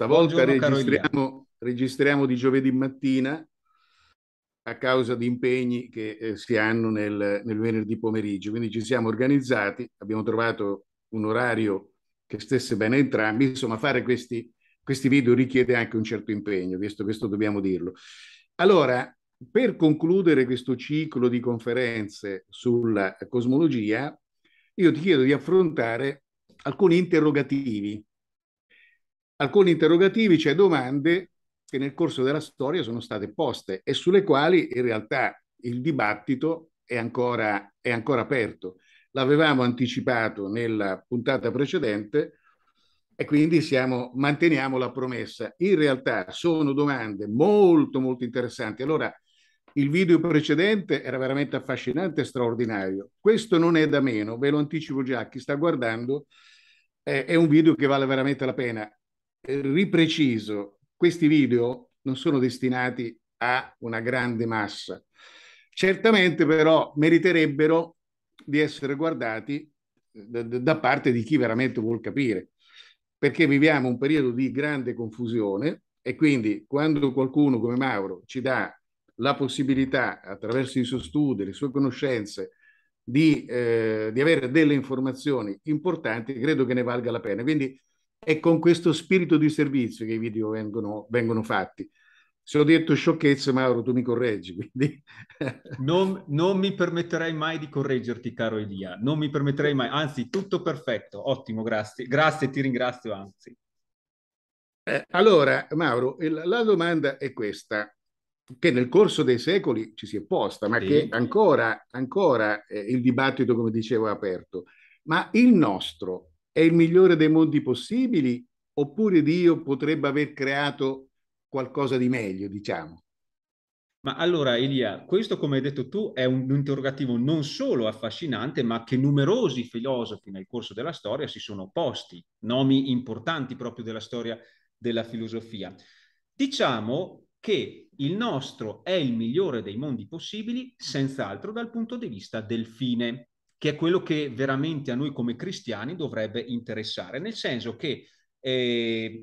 Stavolta registriamo, registriamo, di giovedì mattina a causa di impegni che eh, si hanno nel, nel venerdì pomeriggio. Quindi ci siamo organizzati, abbiamo trovato un orario che stesse bene entrambi. Insomma, fare questi, questi video richiede anche un certo impegno, visto questo dobbiamo dirlo. Allora, per concludere questo ciclo di conferenze sulla cosmologia, io ti chiedo di affrontare alcuni interrogativi alcuni interrogativi, cioè domande che nel corso della storia sono state poste e sulle quali in realtà il dibattito è ancora, è ancora aperto. L'avevamo anticipato nella puntata precedente e quindi siamo, manteniamo la promessa. In realtà sono domande molto molto interessanti. Allora, il video precedente era veramente affascinante e straordinario. Questo non è da meno, ve lo anticipo già, chi sta guardando, eh, è un video che vale veramente la pena. Eh, ripreciso, questi video non sono destinati a una grande massa. Certamente però meriterebbero di essere guardati eh, da, parte di chi veramente vuol capire, perché viviamo un periodo di grande confusione e quindi quando qualcuno come Mauro ci dà la possibilità, attraverso i suoi studi, le sue conoscenze, di, eh, di avere delle informazioni importanti, credo che ne valga la pena. Quindi è con questo spirito di servizio che i video vengono, vengono fatti. Se ho detto sciocchezze, Mauro, tu mi correggi. Quindi... non, non, mi permetterei mai di correggerti, caro Elia. Non mi permetterei mai. Anzi, tutto perfetto. Ottimo, grazie. Grazie, ti ringrazio, anzi. Eh, allora, Mauro, la domanda è questa, che nel corso dei secoli ci si è posta, ma sì. che ancora, ancora eh, il dibattito, come dicevo, è aperto. Ma il nostro è il migliore dei mondi possibili oppure Dio potrebbe aver creato qualcosa di meglio, diciamo? Ma allora Elia, questo come hai detto tu è un interrogativo non solo affascinante, ma che numerosi filosofi nel corso della storia si sono posti, nomi importanti proprio della storia della filosofia. Diciamo che il nostro è il migliore dei mondi possibili, senz'altro dal punto di vista del fine che è quello che veramente a noi come cristiani dovrebbe interessare, nel senso che eh,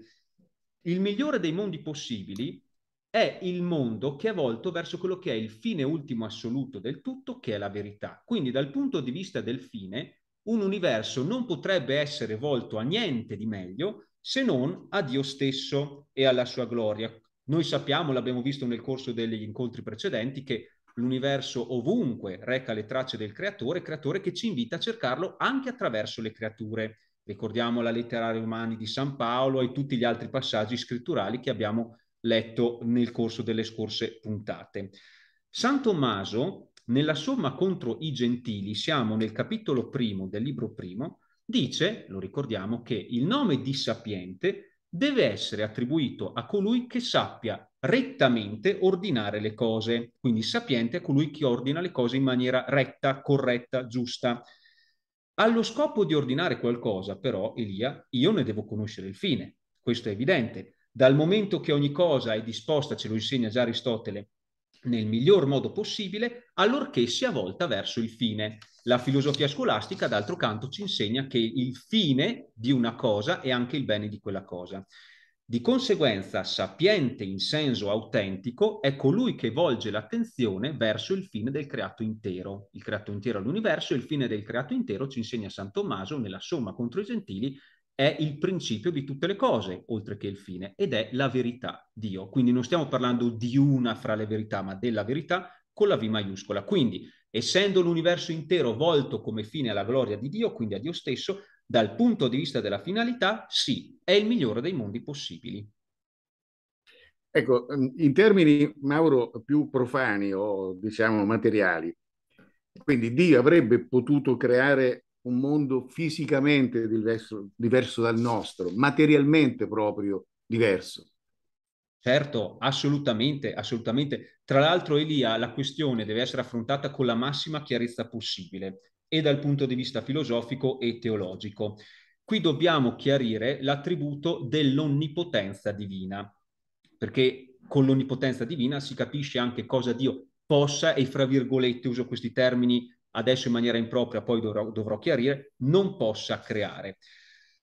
il migliore dei mondi possibili è il mondo che è volto verso quello che è il fine ultimo assoluto del tutto, che è la verità. Quindi dal punto di vista del fine, un universo non potrebbe essere volto a niente di meglio se non a Dio stesso e alla sua gloria. Noi sappiamo, l'abbiamo visto nel corso degli incontri precedenti, che l'universo ovunque reca le tracce del creatore, creatore che ci invita a cercarlo anche attraverso le creature. Ricordiamo la Letterari Umani di San Paolo e tutti gli altri passaggi scritturali che abbiamo letto nel corso delle scorse puntate. San Tommaso, nella somma contro i gentili, siamo nel capitolo primo del libro primo, dice, lo ricordiamo, che il nome di sapiente deve essere attribuito a colui che sappia rettamente ordinare le cose, quindi sapiente è colui che ordina le cose in maniera retta, corretta, giusta. Allo scopo di ordinare qualcosa, però, Elia, io ne devo conoscere il fine, questo è evidente. Dal momento che ogni cosa è disposta, ce lo insegna già Aristotele, nel miglior modo possibile, allorché sia volta verso il fine. La filosofia scolastica, d'altro canto, ci insegna che il fine di una cosa è anche il bene di quella cosa. Di conseguenza, sapiente in senso autentico è colui che volge l'attenzione verso il fine del creato intero. Il creato intero all'universo, il fine del creato intero, ci insegna San Tommaso nella Somma contro i Gentili, è il principio di tutte le cose, oltre che il fine, ed è la verità, Dio. Quindi non stiamo parlando di una fra le verità, ma della verità con la V maiuscola. Quindi, essendo l'universo intero volto come fine alla gloria di Dio, quindi a Dio stesso, dal punto di vista della finalità, sì, è il migliore dei mondi possibili. Ecco, ehm, in termini, Mauro, più profani o diciamo materiali, quindi Dio avrebbe potuto creare un mondo fisicamente diverso, diverso dal nostro, materialmente proprio diverso. Certo, assolutamente, assolutamente. Tra l'altro, Elia, la questione deve essere affrontata con la massima chiarezza possibile e dal punto di vista filosofico e teologico. Qui dobbiamo chiarire l'attributo dell'onnipotenza divina, perché con l'onnipotenza divina si capisce anche cosa Dio possa e, fra virgolette, uso questi termini adesso in maniera impropria poi dovrò, dovrò chiarire, non possa creare.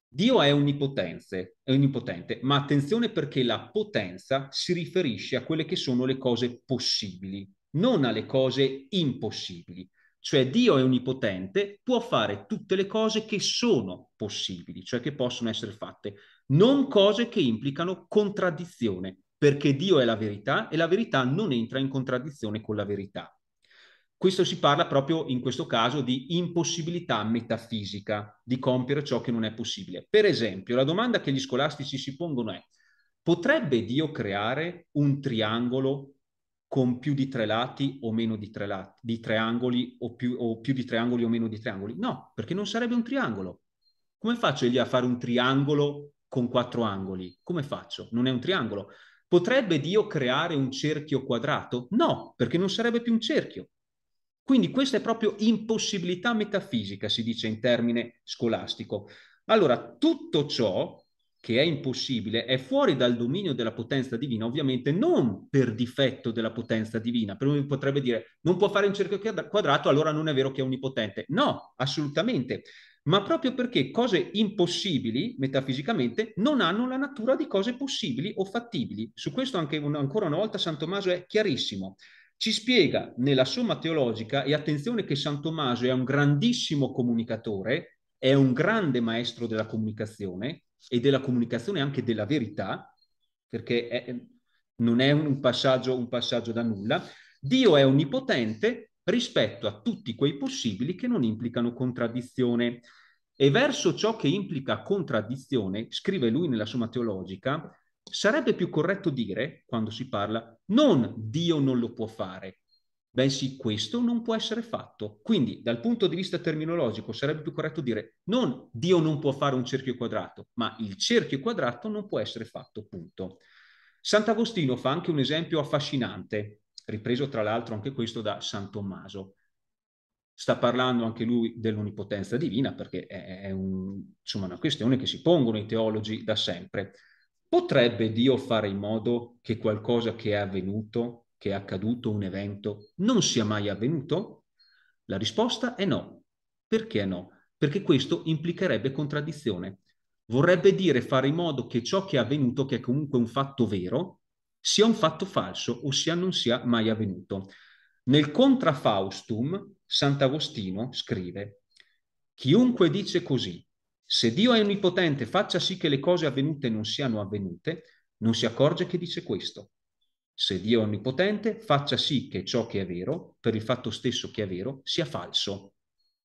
Dio è è onnipotente, ma attenzione perché la potenza si riferisce a quelle che sono le cose possibili, non alle cose impossibili. Cioè Dio è onnipotente, può fare tutte le cose che sono possibili, cioè che possono essere fatte, non cose che implicano contraddizione, perché Dio è la verità e la verità non entra in contraddizione con la verità questo si parla proprio in questo caso di impossibilità metafisica di compiere ciò che non è possibile. Per esempio, la domanda che gli scolastici si pongono è, potrebbe Dio creare un triangolo con più di tre lati o meno di tre lati, di triangoli o più, o più di triangoli o meno di tre angoli? No, perché non sarebbe un triangolo. Come faccio io a fare un triangolo con quattro angoli? Come faccio? Non è un triangolo. Potrebbe Dio creare un cerchio quadrato? No, perché non sarebbe più un cerchio. Quindi questa è proprio impossibilità metafisica, si dice in termine scolastico. Allora, tutto ciò che è impossibile è fuori dal dominio della potenza divina, ovviamente non per difetto della potenza divina. Per uno potrebbe dire non può fare un cerchio quadrato, allora non è vero che è onnipotente. No, assolutamente. Ma proprio perché cose impossibili metafisicamente non hanno la natura di cose possibili o fattibili. Su questo anche un, ancora una volta San Tommaso è chiarissimo. Ci spiega nella Somma Teologica, e attenzione che San Tommaso è un grandissimo comunicatore, è un grande maestro della comunicazione e della comunicazione anche della verità, perché è, non è un passaggio, un passaggio da nulla. Dio è onnipotente rispetto a tutti quei possibili che non implicano contraddizione. E verso ciò che implica contraddizione, scrive lui nella Somma Teologica, Sarebbe più corretto dire, quando si parla, non Dio non lo può fare, bensì questo non può essere fatto. Quindi dal punto di vista terminologico sarebbe più corretto dire non Dio non può fare un cerchio quadrato, ma il cerchio quadrato non può essere fatto, punto. Sant'Agostino fa anche un esempio affascinante, ripreso tra l'altro anche questo da San Tommaso. Sta parlando anche lui dell'onipotenza divina perché è, un, insomma, una questione che si pongono i teologi da sempre. Potrebbe Dio fare in modo che qualcosa che è avvenuto, che è accaduto, un evento, non sia mai avvenuto? La risposta è no. Perché no? Perché questo implicherebbe contraddizione. Vorrebbe dire fare in modo che ciò che è avvenuto, che è comunque un fatto vero, sia un fatto falso, ossia non sia mai avvenuto. Nel Contra Faustum, Sant'Agostino scrive, chiunque dice così, se Dio è onnipotente faccia sì che le cose avvenute non siano avvenute, non si accorge che dice questo. Se Dio è onnipotente faccia sì che ciò che è vero, per il fatto stesso che è vero, sia falso.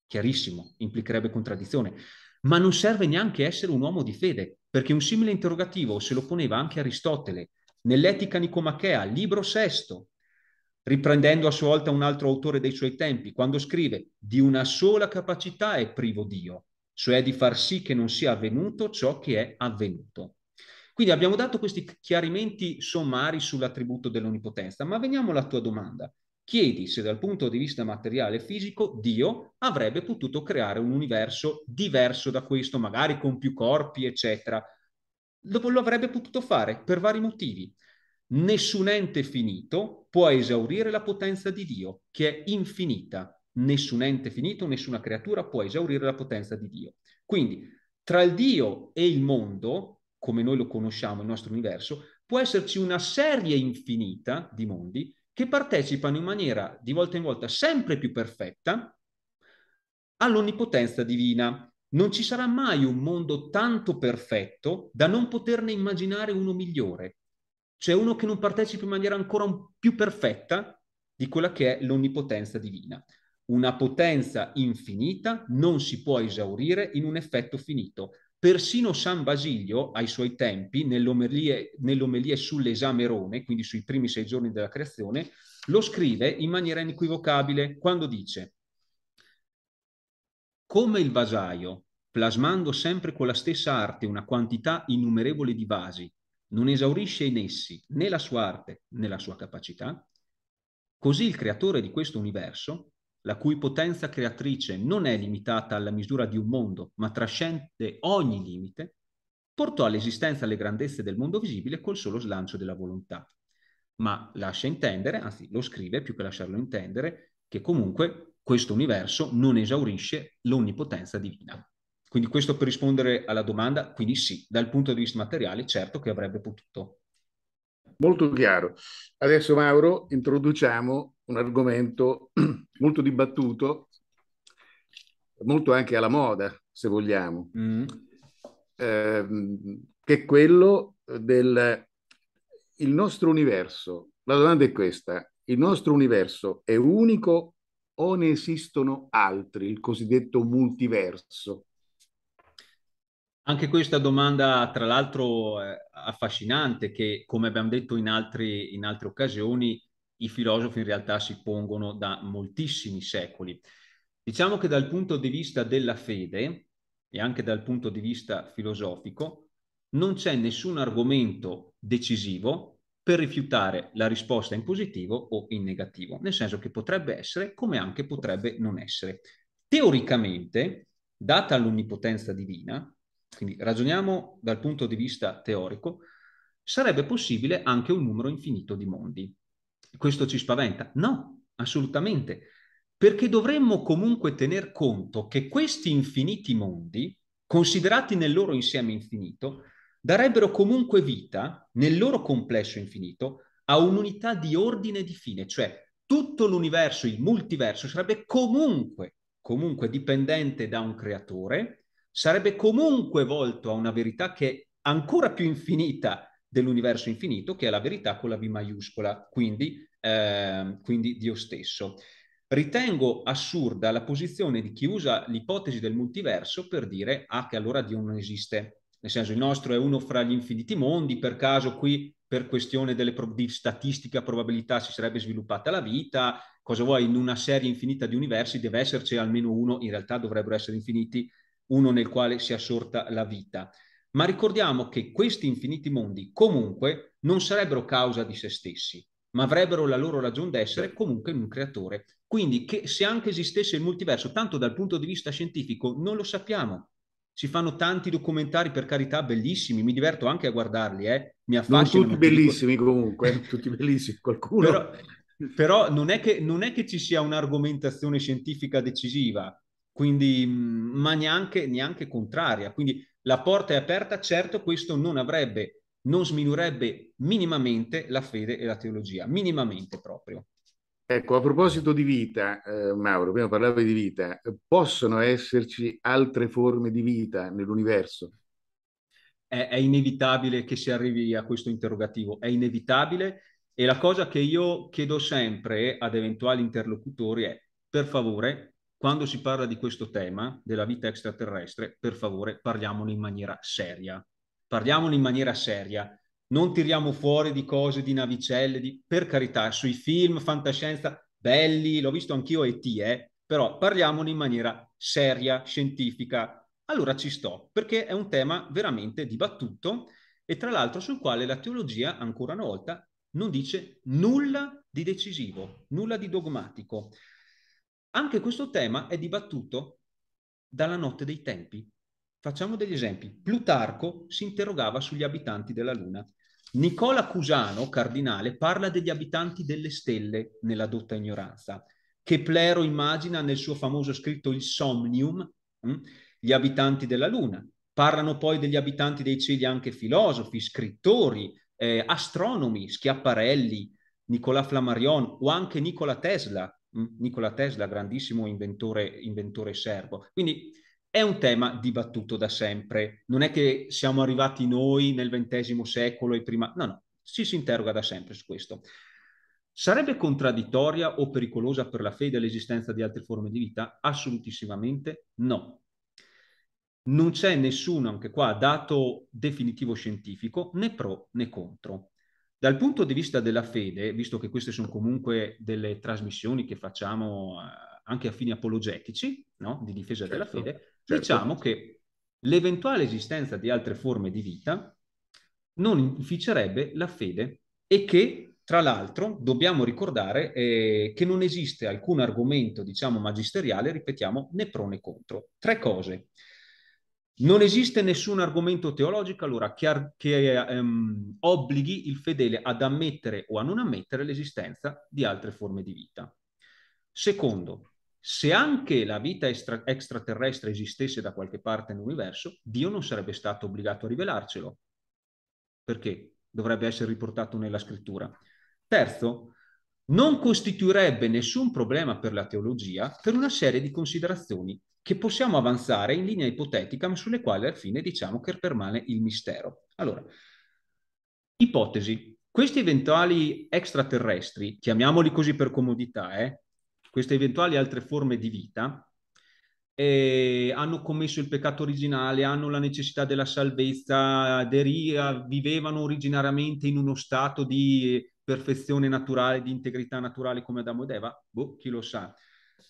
Chiarissimo, implicherebbe contraddizione. Ma non serve neanche essere un uomo di fede, perché un simile interrogativo se lo poneva anche Aristotele nell'Etica Nicomachea, libro sesto, riprendendo a sua volta un altro autore dei suoi tempi, quando scrive di una sola capacità è privo Dio, cioè di far sì che non sia avvenuto ciò che è avvenuto. Quindi abbiamo dato questi chiarimenti sommari sull'attributo dell'onipotenza, ma veniamo alla tua domanda. Chiedi se dal punto di vista materiale e fisico Dio avrebbe potuto creare un universo diverso da questo, magari con più corpi, eccetera. Lo, lo avrebbe potuto fare per vari motivi. Nessun ente finito può esaurire la potenza di Dio, che è infinita nessun ente finito, nessuna creatura può esaurire la potenza di Dio. Quindi, tra il Dio e il mondo, come noi lo conosciamo, il nostro universo, può esserci una serie infinita di mondi che partecipano in maniera di volta in volta sempre più perfetta all'onnipotenza divina. Non ci sarà mai un mondo tanto perfetto da non poterne immaginare uno migliore, cioè uno che non partecipa in maniera ancora più perfetta di quella che è l'onnipotenza divina. Una potenza infinita non si può esaurire in un effetto finito. Persino San Basilio, ai suoi tempi, nell'omelie, nell'omelie sull'esamerone, quindi sui primi sei giorni della creazione, lo scrive in maniera inequivocabile quando dice come il vasaio, plasmando sempre con la stessa arte una quantità innumerevole di vasi, non esaurisce in essi né la sua arte né la sua capacità, così il creatore di questo universo la cui potenza creatrice non è limitata alla misura di un mondo, ma trascende ogni limite, portò all'esistenza le grandezze del mondo visibile col solo slancio della volontà. Ma lascia intendere, anzi lo scrive più che lasciarlo intendere, che comunque questo universo non esaurisce l'onnipotenza divina. Quindi questo per rispondere alla domanda, quindi sì, dal punto di vista materiale certo che avrebbe potuto Molto chiaro. Adesso Mauro introduciamo un argomento molto dibattuto, molto anche alla moda, se vogliamo, mm. ehm, che è quello del il nostro universo. La domanda è questa, il nostro universo è unico o ne esistono altri, il cosiddetto multiverso? Anche questa domanda, tra l'altro, affascinante, che come abbiamo detto in, altri, in altre occasioni, i filosofi in realtà si pongono da moltissimi secoli. Diciamo che dal punto di vista della fede e anche dal punto di vista filosofico non c'è nessun argomento decisivo per rifiutare la risposta in positivo o in negativo, nel senso che potrebbe essere come anche potrebbe non essere. Teoricamente, data l'onnipotenza divina, quindi ragioniamo dal punto di vista teorico, sarebbe possibile anche un numero infinito di mondi. Questo ci spaventa? No, assolutamente, perché dovremmo comunque tener conto che questi infiniti mondi, considerati nel loro insieme infinito, darebbero comunque vita, nel loro complesso infinito, a un'unità di ordine e di fine, cioè tutto l'universo, il multiverso, sarebbe comunque, comunque dipendente da un creatore sarebbe comunque volto a una verità che è ancora più infinita dell'universo infinito, che è la verità con la V maiuscola, quindi, eh, quindi Dio stesso. Ritengo assurda la posizione di chi usa l'ipotesi del multiverso per dire ah, che allora Dio non esiste. Nel senso, il nostro è uno fra gli infiniti mondi, per caso qui per questione pro- di statistica probabilità si sarebbe sviluppata la vita, cosa vuoi, in una serie infinita di universi deve esserci almeno uno, in realtà dovrebbero essere infiniti, uno nel quale sia sorta la vita. Ma ricordiamo che questi infiniti mondi comunque non sarebbero causa di se stessi, ma avrebbero la loro ragione d'essere comunque in un creatore. Quindi che se anche esistesse il multiverso, tanto dal punto di vista scientifico non lo sappiamo. Si fanno tanti documentari, per carità, bellissimi, mi diverto anche a guardarli, eh. mi affascina. tutti bellissimi dico... comunque, tutti bellissimi, qualcuno... Però, però non, è che, non è che ci sia un'argomentazione scientifica decisiva, quindi, mm, ma neanche, neanche contraria. Quindi la porta è aperta, certo questo non avrebbe, non sminuirebbe minimamente la fede e la teologia, minimamente proprio. Ecco, a proposito di vita, eh, Mauro, prima parlavi di vita, possono esserci altre forme di vita nell'universo? È, è, inevitabile che si arrivi a questo interrogativo, è inevitabile e la cosa che io chiedo sempre ad eventuali interlocutori è, per favore, quando si parla di questo tema della vita extraterrestre, per favore parliamone in maniera seria. Parliamone in maniera seria. Non tiriamo fuori di cose, di navicelle, di... per carità, sui film, fantascienza, belli, l'ho visto anch'io e ti, eh? però parliamone in maniera seria, scientifica. Allora ci sto, perché è un tema veramente dibattuto e tra l'altro sul quale la teologia, ancora una volta, non dice nulla di decisivo, nulla di dogmatico. Anche questo tema è dibattuto dalla notte dei tempi. Facciamo degli esempi. Plutarco si interrogava sugli abitanti della Luna. Nicola Cusano, cardinale, parla degli abitanti delle stelle nella dotta ignoranza. Keplero immagina nel suo famoso scritto Il Somnium hm? gli abitanti della Luna. Parlano poi degli abitanti dei cieli anche filosofi, scrittori, eh, astronomi, Schiaparelli, Nicola Flammarion o anche Nicola Tesla, Nikola Tesla, grandissimo inventore, inventore serbo. Quindi è un tema dibattuto da sempre. Non è che siamo arrivati noi nel XX secolo e prima... No, no, ci si interroga da sempre su questo. Sarebbe contraddittoria o pericolosa per la fede l'esistenza di altre forme di vita? Assolutissimamente no. Non c'è nessuno, anche qua, dato definitivo scientifico, né pro né contro. Dal punto di vista della fede, visto che queste sono comunque delle trasmissioni che facciamo eh, anche a fini apologetici, no? di difesa certo, della fede, certo. diciamo che l'eventuale esistenza di altre forme di vita non inficerebbe la fede e che, tra l'altro, dobbiamo ricordare eh, che non esiste alcun argomento, diciamo, magisteriale, ripetiamo, né pro né contro. Tre cose. Non esiste nessun argomento teologico allora che, che ehm, obblighi il fedele ad ammettere o a non ammettere l'esistenza di altre forme di vita. Secondo, se anche la vita extra- extraterrestre esistesse da qualche parte nell'universo, Dio non sarebbe stato obbligato a rivelarcelo, perché dovrebbe essere riportato nella scrittura. Terzo, non costituirebbe nessun problema per la teologia per una serie di considerazioni che possiamo avanzare in linea ipotetica, ma sulle quali al fine diciamo che permane il mistero. Allora, ipotesi. Questi eventuali extraterrestri, chiamiamoli così per comodità, eh, queste eventuali altre forme di vita, eh, hanno commesso il peccato originale, hanno la necessità della salvezza, aderia, vivevano originariamente in uno stato di perfezione naturale, di integrità naturale come Adamo ed Eva? Boh, chi lo sa.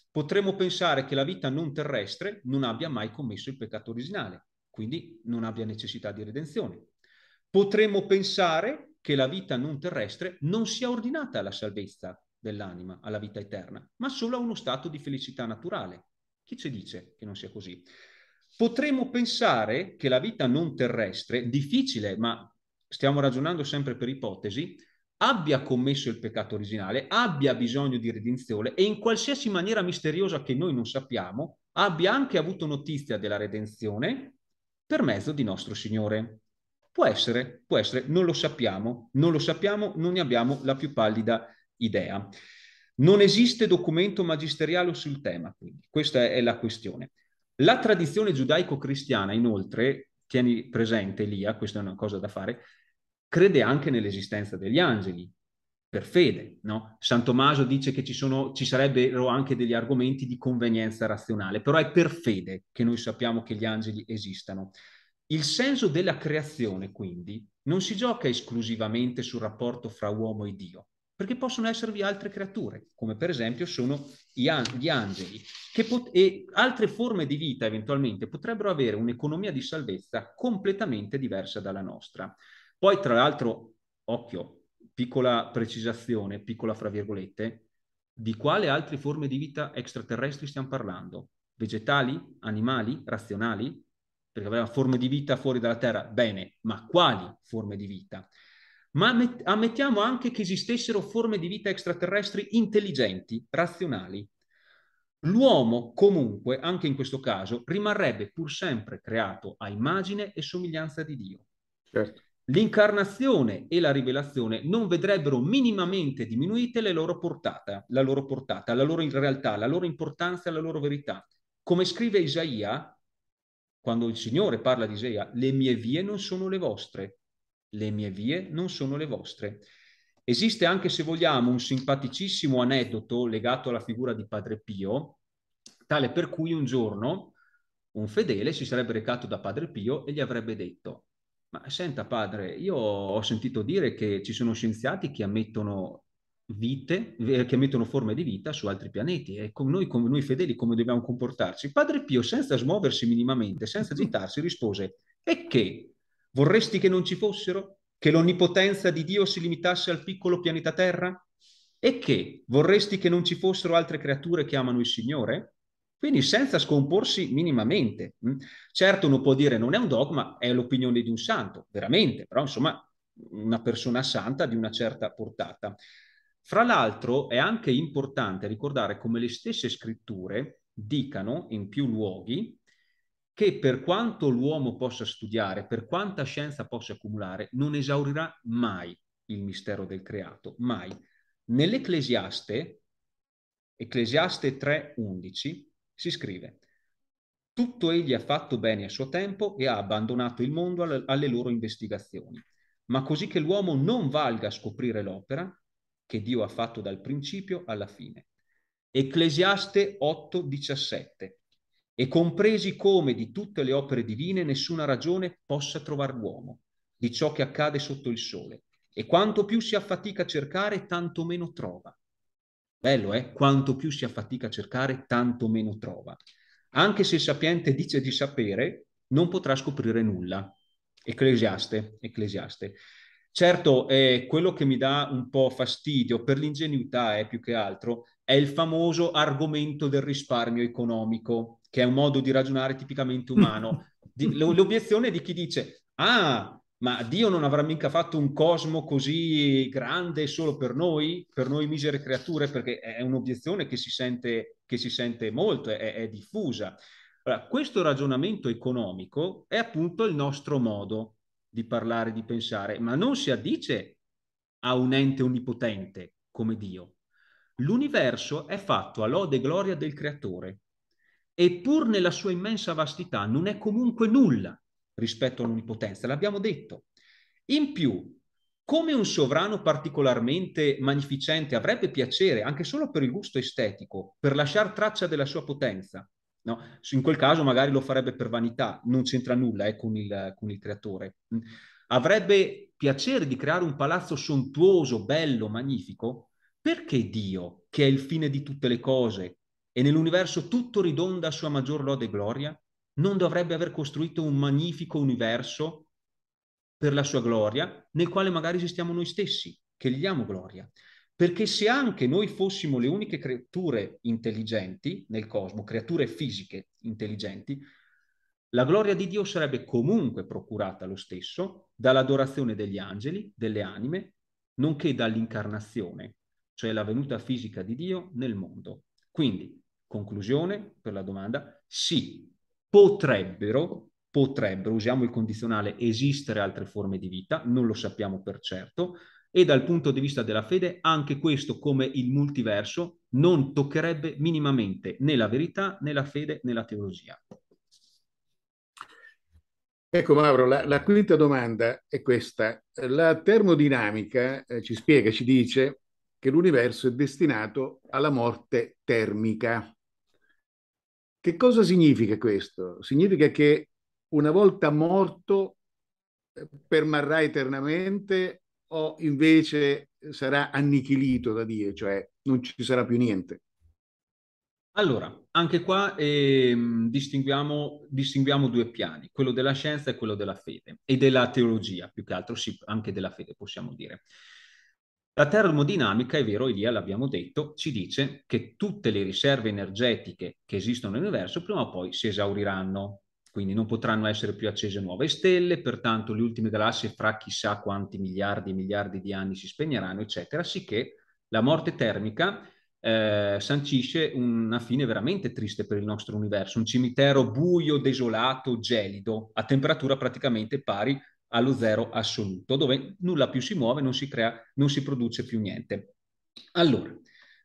Potremmo pensare che la vita non terrestre non abbia mai commesso il peccato originale, quindi non abbia necessità di redenzione. Potremmo pensare che la vita non terrestre non sia ordinata alla salvezza dell'anima, alla vita eterna, ma solo a uno stato di felicità naturale. Chi ci dice che non sia così? Potremmo pensare che la vita non terrestre, difficile, ma stiamo ragionando sempre per ipotesi, abbia commesso il peccato originale, abbia bisogno di redenzione e in qualsiasi maniera misteriosa che noi non sappiamo, abbia anche avuto notizia della redenzione per mezzo di nostro Signore. Può essere, può essere, non lo sappiamo, non lo sappiamo, non ne abbiamo la più pallida idea. Non esiste documento magisteriale sul tema, quindi questa è la questione. La tradizione giudaico-cristiana, inoltre, tieni presente Elia, questa è una cosa da fare, crede anche nell'esistenza degli angeli, per fede. No? San Tommaso dice che ci, sono, ci, sarebbero anche degli argomenti di convenienza razionale, però è per fede che noi sappiamo che gli angeli esistano. Il senso della creazione, quindi, non si gioca esclusivamente sul rapporto fra uomo e Dio, perché possono esservi altre creature, come per esempio sono gli angeli, che pot- e altre forme di vita eventualmente potrebbero avere un'economia di salvezza completamente diversa dalla nostra. Poi, tra l'altro, occhio, piccola precisazione, piccola fra virgolette, di quale altre forme di vita extraterrestri stiamo parlando? Vegetali? Animali? Razionali? Perché aveva forme di vita fuori dalla Terra? Bene, ma quali forme di vita? Ma met- ammettiamo anche che esistessero forme di vita extraterrestri intelligenti, razionali, L'uomo comunque, anche in questo caso, rimarrebbe pur sempre creato a immagine e somiglianza di Dio. Certo l'incarnazione e la rivelazione non vedrebbero minimamente diminuite le loro portata, la loro portata, la loro realtà, la loro importanza, la loro verità. Come scrive Isaia, quando il Signore parla di Isaia, le mie vie non sono le vostre, le mie vie non sono le vostre. Esiste anche, se vogliamo, un simpaticissimo aneddoto legato alla figura di Padre Pio, tale per cui un giorno un fedele si sarebbe recato da Padre Pio e gli avrebbe detto ma senta padre, io ho sentito dire che ci sono scienziati che ammettono vite, eh, che ammettono forme di vita su altri pianeti e con noi, con noi fedeli come dobbiamo comportarci? Padre Pio, senza smuoversi minimamente, senza agitarsi, rispose, e che? Vorresti che non ci fossero? Che l'onnipotenza di Dio si limitasse al piccolo pianeta Terra? E che? Vorresti che non ci fossero altre creature che amano il Signore? Quindi senza scomporsi minimamente. Mm. Certo uno può dire non è un dogma, è l'opinione di un santo, veramente, però insomma una persona santa di una certa portata. Fra l'altro è anche importante ricordare come le stesse scritture dicano in più luoghi che per quanto l'uomo possa studiare, per quanta scienza possa accumulare, non esaurirà mai il mistero del creato, mai. Nell'Ecclesiaste, Ecclesiaste 3.11, si scrive tutto egli ha fatto bene a suo tempo e ha abbandonato il mondo alle loro investigazioni, ma così che l'uomo non valga a scoprire l'opera che Dio ha fatto dal principio alla fine. Ecclesiaste 8:17 E compresi come di tutte le opere divine nessuna ragione possa trovare l'uomo di ciò che accade sotto il sole, e quanto più si affatica a cercare, tanto meno trova. Bello, eh? Quanto più si affatica a cercare, tanto meno trova. Anche se il sapiente dice di sapere, non potrà scoprire nulla. Ecclesiaste, ecclesiaste. Certo, eh, quello che mi dà un po' fastidio per l'ingenuità è eh, più che altro è il famoso argomento del risparmio economico, che è un modo di ragionare tipicamente umano. L'obiezione di chi dice, ah, ma Dio non avrà mica fatto un cosmo così grande solo per noi, per noi misere creature, perché è un'obiezione che si sente, che si sente molto, è, è diffusa. Allora, questo ragionamento economico è appunto il nostro modo di parlare, di pensare, ma non si addice a un ente onnipotente come Dio. L'universo è fatto a lode e gloria del creatore eppur nella sua immensa vastità non è comunque nulla rispetto all'onipotenza, l'abbiamo detto. In più, come un sovrano particolarmente magnificente avrebbe piacere, anche solo per il gusto estetico, per lasciar traccia della sua potenza, no? in quel caso magari lo farebbe per vanità, non c'entra nulla eh, con, il, con il creatore, avrebbe piacere di creare un palazzo sontuoso, bello, magnifico, perché Dio, che è il fine di tutte le cose e nell'universo tutto ridonda a sua maggior lode e gloria, non dovrebbe aver costruito un magnifico universo per la sua gloria, nel quale magari esistiamo noi stessi, che gli diamo gloria. Perché se anche noi fossimo le uniche creature intelligenti nel cosmo, creature fisiche intelligenti, la gloria di Dio sarebbe comunque procurata lo stesso dall'adorazione degli angeli, delle anime, nonché dall'incarnazione, cioè la venuta fisica di Dio nel mondo. Quindi, conclusione per la domanda, sì, potrebbero, potrebbero, usiamo il condizionale, esistere altre forme di vita, non lo sappiamo per certo, e dal punto di vista della fede anche questo come il multiverso non toccherebbe minimamente né la verità né la fede né la teologia. Ecco Mauro, la, la quinta domanda è questa. La termodinamica eh, ci spiega, ci dice che l'universo è destinato alla morte termica. Che cosa significa questo? Significa che una volta morto eh, permarrà eternamente o invece sarà annichilito da Dio, cioè non ci sarà più niente? Allora, anche qua eh, distinguiamo, distinguiamo, due piani, quello della scienza e quello della fede e della teologia, più che altro sì, anche della fede possiamo dire. La termodinamica, è vero, Elia l'abbiamo detto, ci dice che tutte le riserve energetiche che esistono nell'universo prima o poi si esauriranno, quindi non potranno essere più accese nuove stelle, pertanto le ultime galassie fra chissà quanti miliardi e miliardi di anni si spegneranno, eccetera, sicché la morte termica eh, sancisce una fine veramente triste per il nostro universo, un cimitero buio, desolato, gelido, a temperatura praticamente pari allo zero assoluto, dove nulla più si muove, non si crea, non si produce più niente. Allora,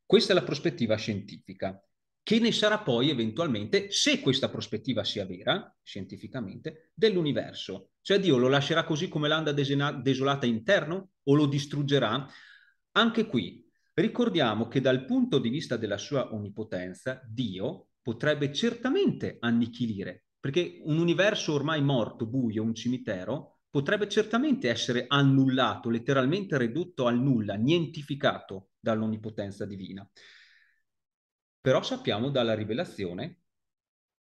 questa è la prospettiva scientifica. Che ne sarà poi eventualmente, se questa prospettiva sia vera, scientificamente, dell'universo? Cioè Dio lo lascerà così come l'anda desolata interno o lo distruggerà? Anche qui ricordiamo che dal punto di vista della sua onnipotenza, Dio potrebbe certamente annichilire, perché un universo ormai morto, buio, un cimitero, potrebbe certamente essere annullato, letteralmente ridotto al nulla, nientificato dall'onnipotenza divina. Però sappiamo dalla rivelazione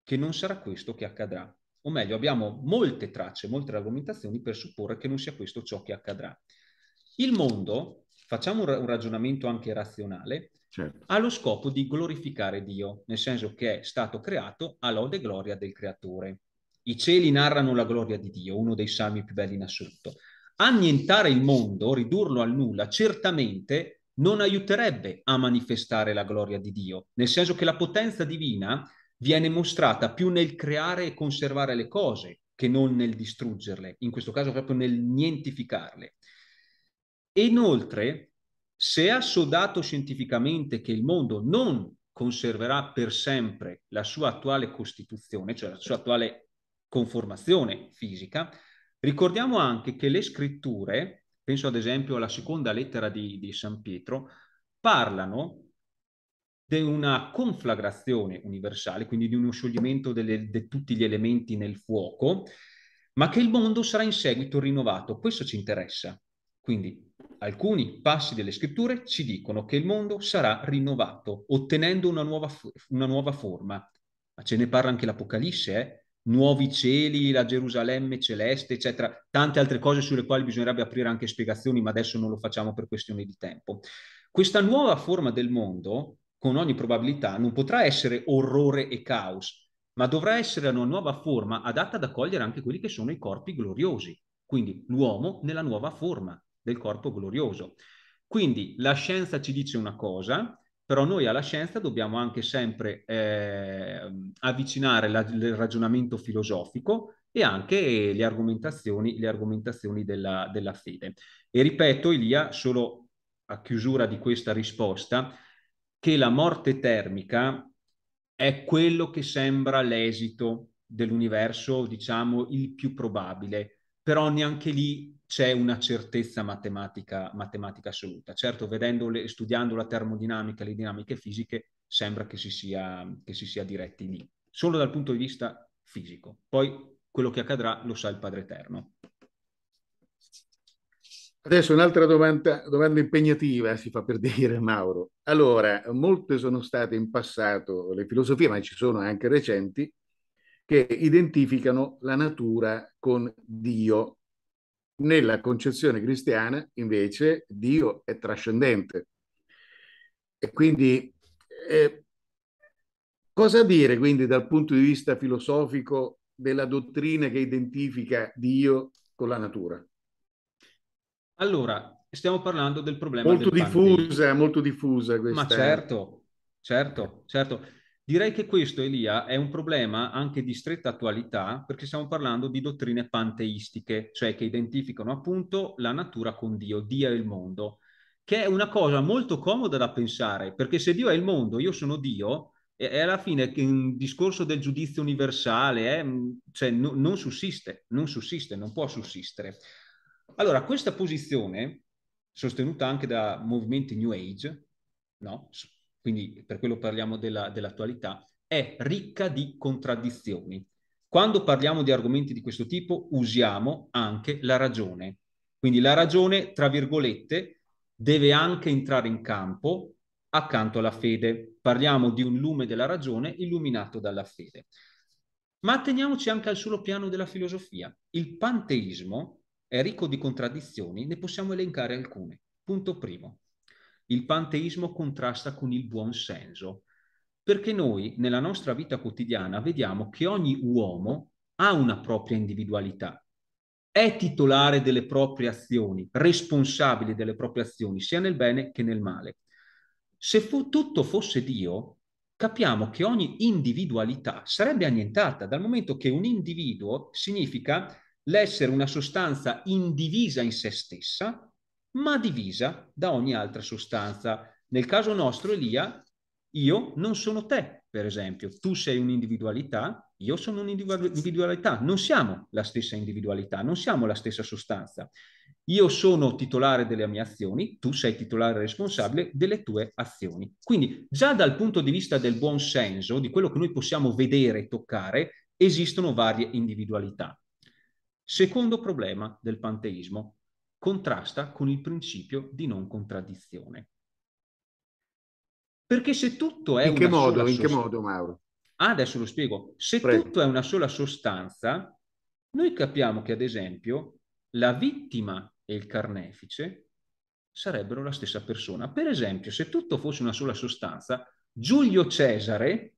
che non sarà questo che accadrà. O meglio, abbiamo molte tracce, molte argomentazioni per supporre che non sia questo ciò che accadrà. Il mondo, facciamo un, ragionamento anche razionale, certo. ha lo scopo di glorificare Dio, nel senso che è stato creato a lode e gloria del creatore. I cieli narrano la gloria di Dio, uno dei salmi più belli in assoluto. Annientare il mondo, ridurlo al nulla, certamente non aiuterebbe a manifestare la gloria di Dio, nel senso che la potenza divina viene mostrata più nel creare e conservare le cose che non nel distruggerle, in questo caso proprio nel nientificarle. E inoltre, se è assodato scientificamente che il mondo non conserverà per sempre la sua attuale costituzione, cioè la sua attuale conformazione fisica. Ricordiamo anche che le scritture, penso ad esempio alla seconda lettera di, di San Pietro, parlano di una conflagrazione universale, quindi di uno scioglimento di tutti gli elementi nel fuoco, ma che il mondo sarà in seguito rinnovato. Questo ci interessa. Quindi alcuni passi delle scritture ci dicono che il mondo sarà rinnovato, ottenendo una nuova, una nuova forma. Ma ce ne parla anche l'Apocalisse, eh? nuovi cieli, la Gerusalemme celeste, eccetera, tante altre cose sulle quali bisognerebbe aprire anche spiegazioni, ma adesso non lo facciamo per questione di tempo. Questa nuova forma del mondo, con ogni probabilità, non potrà essere orrore e caos, ma dovrà essere una nuova forma adatta ad accogliere anche quelli che sono i corpi gloriosi, quindi l'uomo nella nuova forma del corpo glorioso. Quindi la scienza ci dice una cosa, però noi alla scienza dobbiamo anche sempre eh, avvicinare la, il ragionamento filosofico e anche le argomentazioni, le argomentazioni della, della fede. E ripeto, Elia, solo a chiusura di questa risposta, che la morte termica è quello che sembra l'esito dell'universo, diciamo, il più probabile, però neanche lì c'è una certezza matematica, matematica assoluta. Certo, le, studiando la termodinamica e le dinamiche fisiche, sembra che si, sia, che si sia diretti lì, solo dal punto di vista fisico. Poi quello che accadrà lo sa il Padre Eterno. Adesso un'altra domanda, domanda, impegnativa, eh, si fa per dire, Mauro. Allora, molte sono state in passato le filosofie, ma ci sono anche recenti, che identificano la natura con Dio. Nella concezione cristiana, invece, Dio è trascendente. E quindi, eh, cosa dire quindi dal punto di vista filosofico della dottrina che identifica Dio con la natura? Allora, stiamo parlando del problema molto del diffusa, panteismo. molto diffusa questa. Ma eh. certo, certo, certo. Direi che questo, Elia, è un problema anche di stretta attualità perché stiamo parlando di dottrine panteistiche, cioè che identificano appunto la natura con Dio, Dio e il mondo, che è una cosa molto comoda da pensare, perché se Dio è il mondo, io sono Dio, e, alla fine il discorso del giudizio universale eh, mm, cioè, no, non sussiste, non sussiste, non può sussistere. Allora, questa posizione, sostenuta anche da movimenti New Age, no? quindi per quello parliamo della, dell'attualità, è ricca di contraddizioni. Quando parliamo di argomenti di questo tipo usiamo anche la ragione. Quindi la ragione, tra virgolette, deve anche entrare in campo accanto alla fede. Parliamo di un lume della ragione illuminato dalla fede. Ma atteniamoci anche al solo piano della filosofia. Il panteismo è ricco di contraddizioni, ne possiamo elencare alcune. Punto primo il panteismo contrasta con il buon senso, perché noi nella nostra vita quotidiana vediamo che ogni uomo ha una propria individualità, è titolare delle proprie azioni, responsabile delle proprie azioni, sia nel bene che nel male. Se fu, tutto fosse Dio, capiamo che ogni individualità sarebbe annientata dal momento che un individuo significa l'essere una sostanza indivisa in se stessa ma divisa da ogni altra sostanza. Nel caso nostro, Elia, io non sono te, per esempio. Tu sei un'individualità, io sono un'individualità. Non siamo la stessa individualità, non siamo la stessa sostanza. Io sono titolare delle mie azioni, tu sei titolare responsabile delle tue azioni. Quindi già dal punto di vista del buon senso, di quello che noi possiamo vedere e toccare, esistono varie individualità. Secondo problema del panteismo, contrasta con il principio di non contraddizione. Perché se tutto è in che modo, in che modo Mauro? Ah, adesso lo spiego. Se Prego. tutto è una sola sostanza, noi capiamo che ad esempio la vittima e il carnefice sarebbero la stessa persona. Per esempio, se tutto fosse una sola sostanza, Giulio Cesare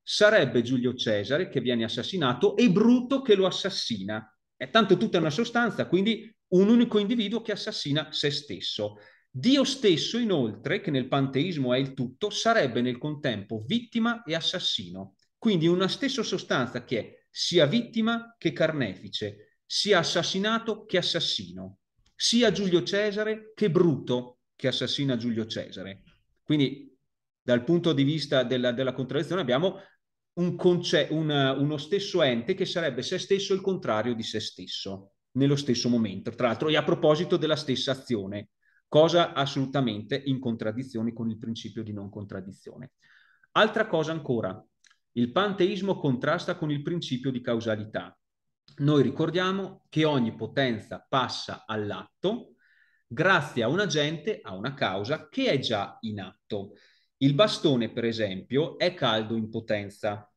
sarebbe Giulio Cesare che viene assassinato e Bruto che lo assassina. È eh, tanto tutta una sostanza, quindi un unico individuo che assassina se stesso. Dio stesso, inoltre, che nel panteismo è il tutto, sarebbe nel contempo vittima e assassino. Quindi una stessa sostanza che è sia vittima che carnefice, sia assassinato che assassino, sia Giulio Cesare che Bruto che assassina Giulio Cesare. Quindi dal punto di vista della, della contraddizione abbiamo un conce- un, uno stesso ente che sarebbe se stesso il contrario di se stesso nello stesso momento, tra l'altro, e a proposito della stessa azione, cosa assolutamente in contraddizione con il principio di non contraddizione. Altra cosa ancora, il panteismo contrasta con il principio di causalità. Noi ricordiamo che ogni potenza passa all'atto grazie a un agente, a una causa che è già in atto. Il bastone, per esempio, è caldo in potenza,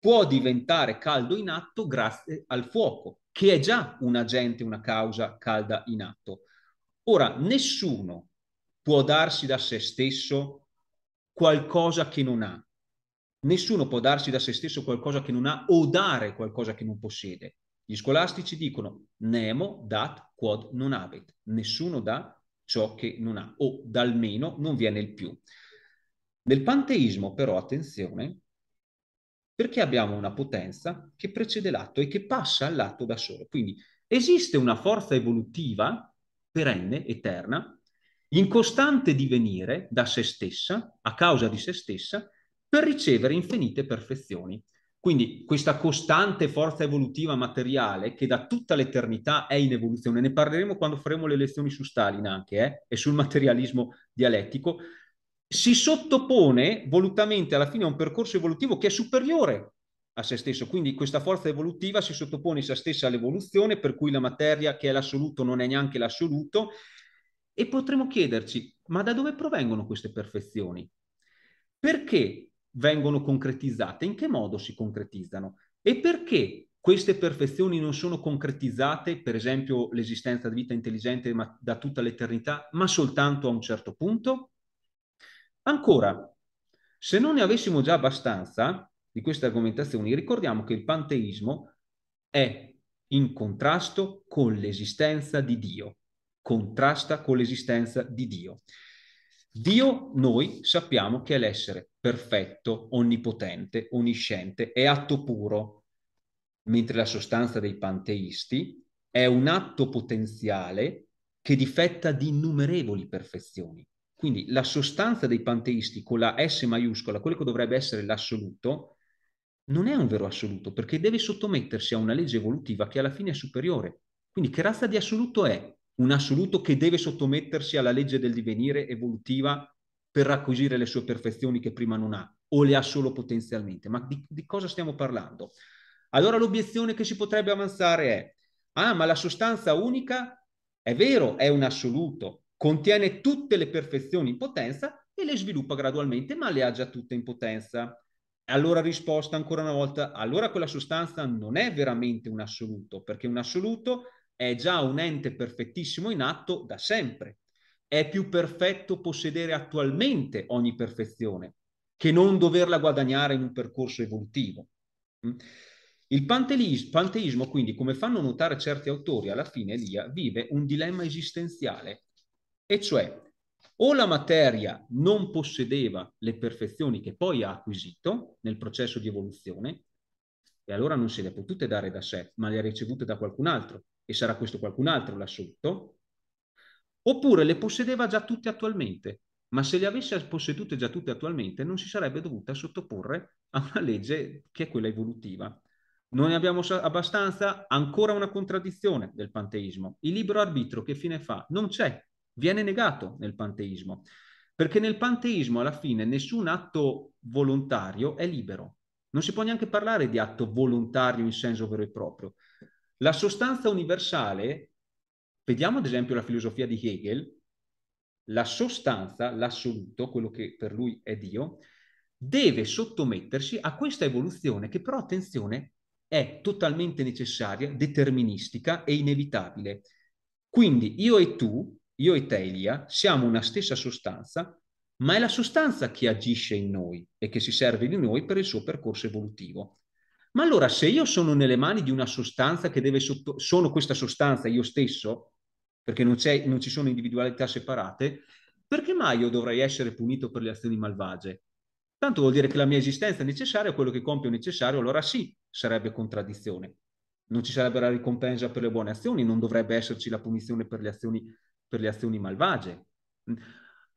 può diventare caldo in atto grazie al fuoco, che è già un agente, una causa calda in atto. Ora, nessuno può darsi da se stesso qualcosa che non ha. Nessuno può darsi da se stesso qualcosa che non ha o dare qualcosa che non possiede. Gli scolastici dicono nemo dat quod non habet. Nessuno dà ciò che non ha o dal meno non viene il più. Nel panteismo però, attenzione, perché abbiamo una potenza che precede l'atto e che passa all'atto da solo. Quindi esiste una forza evolutiva perenne, eterna, in costante divenire da se stessa, a causa di se stessa, per ricevere infinite perfezioni. Quindi questa costante forza evolutiva materiale che da tutta l'eternità è in evoluzione, ne parleremo quando faremo le lezioni su Stalin anche, eh? e sul materialismo dialettico, si sottopone volutamente alla fine a un percorso evolutivo che è superiore a se stesso, quindi questa forza evolutiva si sottopone se stessa all'evoluzione, per cui la materia che è l'assoluto non è neanche l'assoluto, e potremmo chiederci, ma da dove provengono queste perfezioni? Perché vengono concretizzate? In che modo si concretizzano? E perché queste perfezioni non sono concretizzate, per esempio l'esistenza di vita intelligente da tutta l'eternità, ma soltanto a un certo punto? Ancora, se non ne avessimo già abbastanza di queste argomentazioni, ricordiamo che il panteismo è in contrasto con l'esistenza di Dio, contrasta con l'esistenza di Dio. Dio, noi sappiamo che è l'essere perfetto, onnipotente, onnisciente, è atto puro, mentre la sostanza dei panteisti è un atto potenziale che difetta di innumerevoli perfezioni. Quindi la sostanza dei panteisti con la S maiuscola, quello che dovrebbe essere l'assoluto, non è un vero assoluto perché deve sottomettersi a una legge evolutiva che alla fine è superiore. Quindi che razza di assoluto è? Un assoluto che deve sottomettersi alla legge del divenire evolutiva per acquisire le sue perfezioni che prima non ha o le ha solo potenzialmente. Ma di, di cosa stiamo parlando? Allora l'obiezione che si potrebbe avanzare è, ah ma la sostanza unica è vero, è un assoluto, contiene tutte le perfezioni in potenza e le sviluppa gradualmente, ma le ha già tutte in potenza. Allora risposta ancora una volta, allora quella sostanza non è veramente un assoluto, perché un assoluto è già un ente perfettissimo in atto da sempre. È più perfetto possedere attualmente ogni perfezione che non doverla guadagnare in un percorso evolutivo. Mm? Il panteismo, quindi, come fanno notare certi autori, alla fine Elia vive un dilemma esistenziale e cioè, o la materia non possedeva le perfezioni che poi ha acquisito nel processo di evoluzione, e allora non se le ha potute dare da sé, ma le ha ricevute da qualcun altro, e sarà questo qualcun altro l'assoluto, oppure le possedeva già tutte attualmente, ma se le avesse possedute già tutte attualmente non si sarebbe dovuta sottoporre a una legge che è quella evolutiva. Non ne abbiamo abbastanza, ancora una contraddizione del panteismo. Il libero arbitro che fine fa? Non c'è, viene negato nel panteismo, perché nel panteismo alla fine nessun atto volontario è libero. Non si può neanche parlare di atto volontario in senso vero e proprio. La sostanza universale, vediamo ad esempio la filosofia di Hegel, la sostanza, l'assoluto, quello che per lui è Dio, deve sottomettersi a questa evoluzione che però, attenzione, è totalmente necessaria, deterministica e inevitabile. Quindi io e tu io e te, Elia, siamo una stessa sostanza, ma è la sostanza che agisce in noi e che si serve di noi per il suo percorso evolutivo. Ma allora, se io sono nelle mani di una sostanza che deve sotto... sono questa sostanza io stesso, perché non, non ci sono individualità separate, perché mai io dovrei essere punito per le azioni malvagie? Tanto vuol dire che la mia esistenza è necessaria, quello che compio è necessario, allora sì, sarebbe contraddizione. Non ci sarebbe la ricompensa per le buone azioni, non dovrebbe esserci la punizione per le azioni per le azioni malvagie. Mm.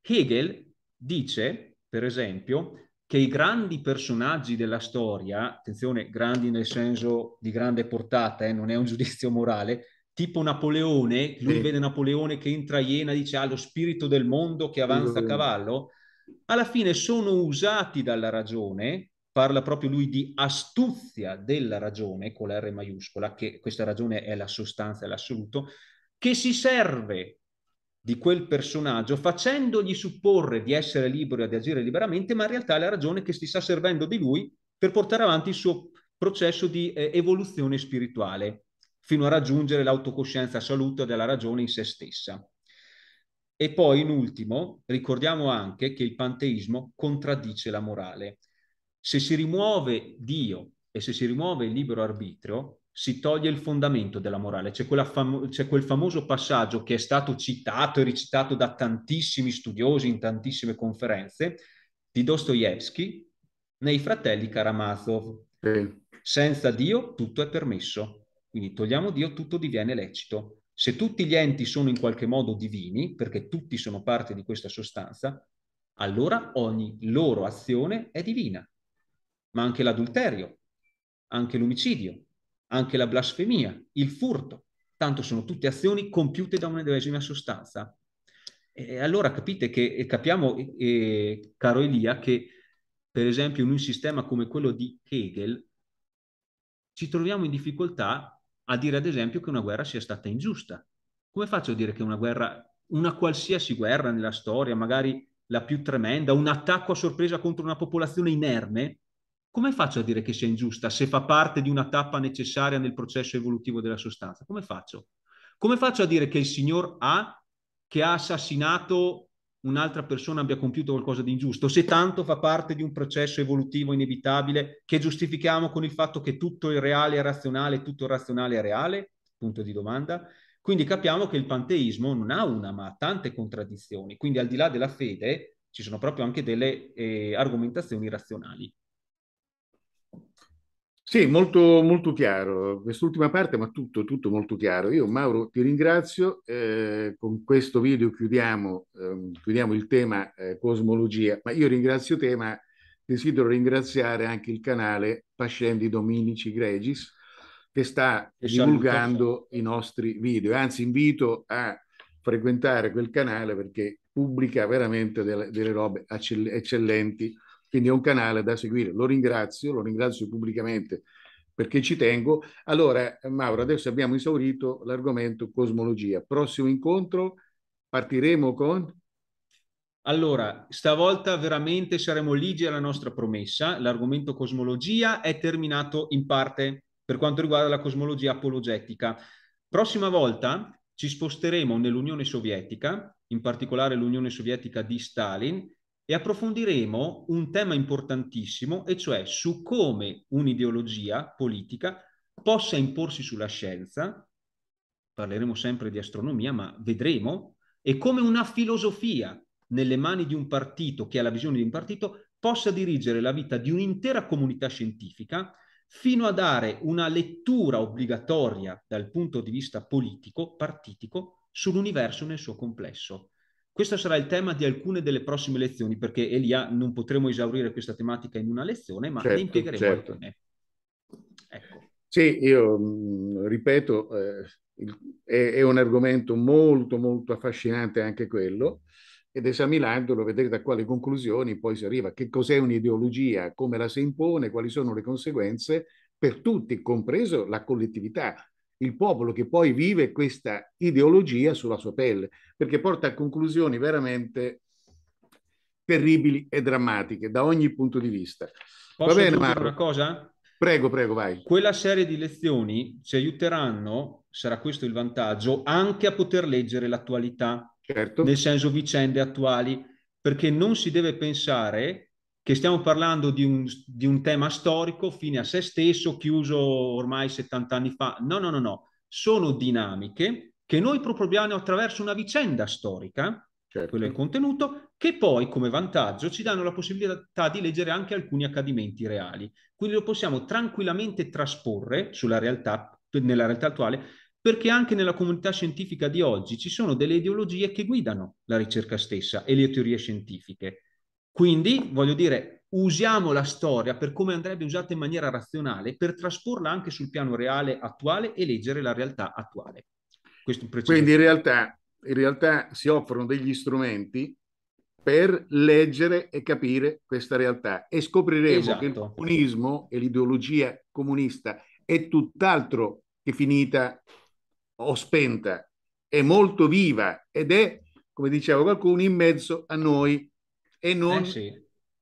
Hegel dice, per esempio, che i grandi personaggi della storia, attenzione, grandi nel senso di grande portata, eh, non è un giudizio morale, tipo Napoleone, lui sì. vede Napoleone che entra a Iena, dice ha ah, lo spirito del mondo che avanza a cavallo, alla fine sono usati dalla ragione, parla proprio lui di astuzia della ragione, con la R maiuscola, che questa ragione è la sostanza, l'assoluto, che si serve di quel personaggio facendogli supporre di essere libero e di agire liberamente, ma in realtà è la ragione che si sta servendo di lui per portare avanti il suo processo di eh, evoluzione spirituale, fino a raggiungere l'autocoscienza assoluta della ragione in se stessa. E poi, in ultimo, ricordiamo anche che il panteismo contraddice la morale. Se si rimuove Dio e se si rimuove il libero arbitrio, si toglie il fondamento della morale. C'è, fam- c'è, quel famoso passaggio che è stato citato e ricitato da tantissimi studiosi in tantissime conferenze di Dostoevsky nei fratelli Karamazov. Sì. Senza Dio tutto è permesso, quindi togliamo Dio tutto diviene lecito. Se tutti gli enti sono in qualche modo divini, perché tutti sono parte di questa sostanza, allora ogni loro azione è divina. Ma anche l'adulterio, anche l'omicidio, anche la blasfemia, il furto, tanto sono tutte azioni compiute da un'ennesima sostanza. E allora capite che capiamo, eh, caro Elia, che per esempio in un sistema come quello di Hegel ci troviamo in difficoltà a dire ad esempio che una guerra sia stata ingiusta. Come faccio a dire che una guerra, una qualsiasi guerra nella storia, magari la più tremenda, un attacco a sorpresa contro una popolazione inerme, come faccio a dire che sia ingiusta se fa parte di una tappa necessaria nel processo evolutivo della sostanza? Come faccio? Come faccio a dire che il signor A, che ha assassinato un'altra persona, abbia compiuto qualcosa di ingiusto, se tanto fa parte di un processo evolutivo inevitabile che giustifichiamo con il fatto che tutto il reale è razionale, tutto il razionale è reale? Punto di domanda. Quindi capiamo che il panteismo non ha una, ma ha tante contraddizioni. Quindi al di là della fede ci sono proprio anche delle eh, argomentazioni razionali. Sì, molto, molto chiaro, quest'ultima parte, ma tutto, tutto molto chiaro. Io Mauro ti ringrazio, eh, con questo video chiudiamo, eh, chiudiamo il tema eh, cosmologia, ma io ringrazio te, ma desidero ringraziare anche il canale Pascendi Dominici Gregis che sta divulgando i nostri video, anzi invito a frequentare quel canale perché pubblica veramente delle, delle robe eccellenti. Quindi è un canale da seguire. Lo ringrazio, lo ringrazio pubblicamente perché ci tengo. Allora, Mauro, adesso abbiamo esaurito l'argomento cosmologia. Prossimo incontro partiremo con... Allora, stavolta veramente saremo ligi alla nostra promessa. L'argomento cosmologia è terminato in parte per quanto riguarda la cosmologia apologetica. Prossima volta ci sposteremo nell'Unione Sovietica, in particolare l'Unione Sovietica di Stalin, e approfondiremo un tema importantissimo, e cioè su come un'ideologia politica possa imporsi sulla scienza, parleremo sempre di astronomia, ma vedremo, e come una filosofia nelle mani di un partito che ha la visione di un partito possa dirigere la vita di un'intera comunità scientifica fino a dare una lettura obbligatoria dal punto di vista politico, partitico, sull'universo nel suo complesso. Questo sarà il tema di alcune delle prossime lezioni, perché Elia non potremo esaurire questa tematica in una lezione, ma certo, ne impiegheremo certo. alcune. Ecco. Sì, io ripeto, eh, è, un argomento molto, molto affascinante anche quello, ed esaminandolo vedere da quali conclusioni poi si arriva, che cos'è un'ideologia, come la si impone, quali sono le conseguenze per tutti, compreso la collettività, il popolo che poi vive questa ideologia sulla sua pelle, perché porta a conclusioni veramente terribili e drammatiche da ogni punto di vista. Posso Va bene, Marco? una cosa? Prego, prego, vai. Quella serie di lezioni ci aiuteranno, sarà questo il vantaggio, anche a poter leggere l'attualità, certo. nel senso vicende attuali, perché non si deve pensare che stiamo parlando di un, di un, tema storico fine a se stesso, chiuso ormai 70 anni fa. No, no, no, no. Sono dinamiche che noi proponiamo attraverso una vicenda storica, certo. quello è il contenuto, che poi come vantaggio ci danno la possibilità di leggere anche alcuni accadimenti reali. Quindi lo possiamo tranquillamente trasporre sulla realtà, nella realtà attuale, perché anche nella comunità scientifica di oggi ci sono delle ideologie che guidano la ricerca stessa e le teorie scientifiche. Quindi, voglio dire, usiamo la storia per come andrebbe usata in maniera razionale, per trasporla anche sul piano reale attuale e leggere la realtà attuale. Questo è Quindi in realtà, in realtà si offrono degli strumenti per leggere e capire questa realtà e scopriremo esatto. che il esatto. comunismo e l'ideologia comunista è tutt'altro che finita o spenta, è molto viva ed è, come diceva qualcuno, in mezzo a noi e eh, non, eh sì.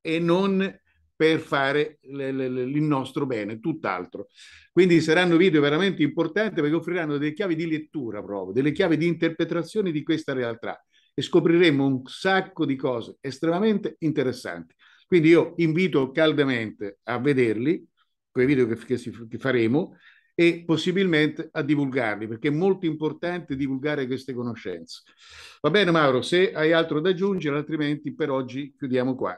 e non per fare il nostro bene, tutt'altro. Quindi saranno video veramente importanti perché offriranno delle chiavi di lettura proprio, delle chiavi di interpretazione di questa realtà e scopriremo un sacco di cose estremamente interessanti. Quindi io invito caldamente a vederli, quei video che, che, si, che faremo, e possibilmente a divulgarli, perché è molto importante divulgare queste conoscenze. Va bene Mauro, se hai altro da aggiungere, altrimenti per oggi chiudiamo qua.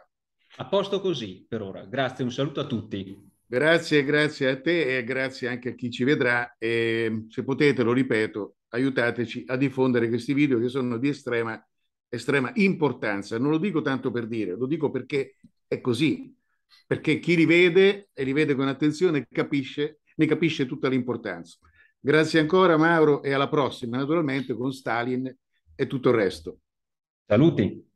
A posto così per ora. Grazie, un saluto a tutti. Grazie, grazie a te e grazie anche a chi ci vedrà. E, se potete, lo ripeto, aiutateci a diffondere questi video che sono di estrema, estrema importanza. Non lo dico tanto per dire, lo dico perché è così. Perché chi li vede e li vede con attenzione capisce ne capisce tutta l'importanza. Grazie ancora Mauro e alla prossima, naturalmente con Stalin e tutto il resto. Saluti.